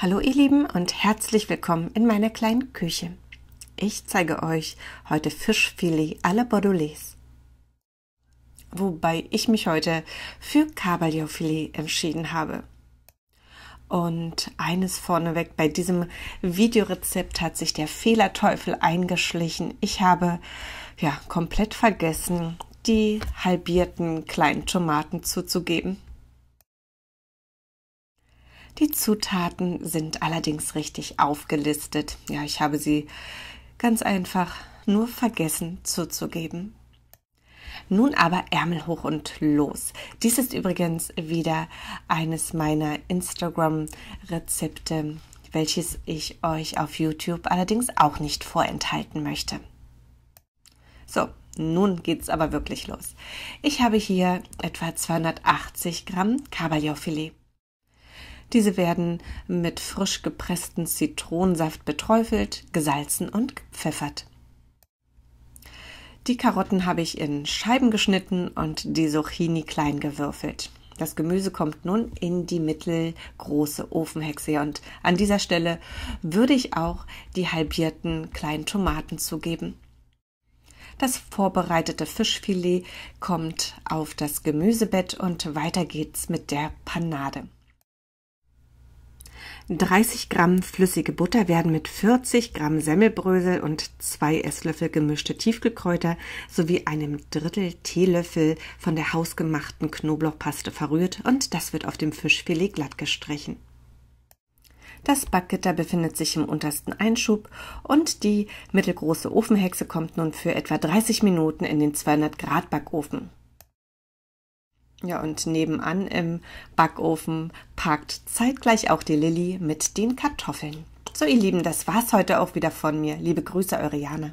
Hallo ihr Lieben und herzlich willkommen in meiner kleinen Küche. Ich zeige euch heute Fischfilet à la Bordelais. Wobei ich mich heute für Kabeljaufilet entschieden habe. Und eines vorneweg, bei diesem Videorezept hat sich der Fehlerteufel eingeschlichen. Ich habe ja komplett vergessen, die halbierten kleinen Tomaten zuzugeben. Die Zutaten sind allerdings richtig aufgelistet. Ja, ich habe sie ganz einfach nur vergessen zuzugeben. Nun aber Ärmel hoch und los. Dies ist übrigens wieder eines meiner Instagram-Rezepte, welches ich euch auf YouTube allerdings auch nicht vorenthalten möchte. So, nun geht's aber wirklich los. Ich habe hier etwa 280 Gramm Kabeljaufilet. Diese werden mit frisch gepresstem Zitronensaft beträufelt, gesalzen und gepfeffert. Die Karotten habe ich in Scheiben geschnitten und die Zucchini klein gewürfelt. Das Gemüse kommt nun in die mittelgroße Ofenhexe und an dieser Stelle würde ich auch die halbierten kleinen Tomaten zugeben. Das vorbereitete Fischfilet kommt auf das Gemüsebett und weiter geht's mit der Panade. 30 Gramm flüssige Butter werden mit 40 Gramm Semmelbrösel und zwei Esslöffel gemischte Tiefkühlkräuter sowie einem Drittel Teelöffel von der hausgemachten Knoblauchpaste verrührt und das wird auf dem Fischfilet glatt gestrichen. Das Backgitter befindet sich im untersten Einschub und die mittelgroße Ofenhexe kommt nun für etwa 30 Minuten in den 200 Grad Backofen. Ja, und nebenan im Backofen packt zeitgleich auch die Lilly mit den Kartoffeln. So, ihr Lieben, das war's heute auch wieder von mir. Liebe Grüße, eure Jana.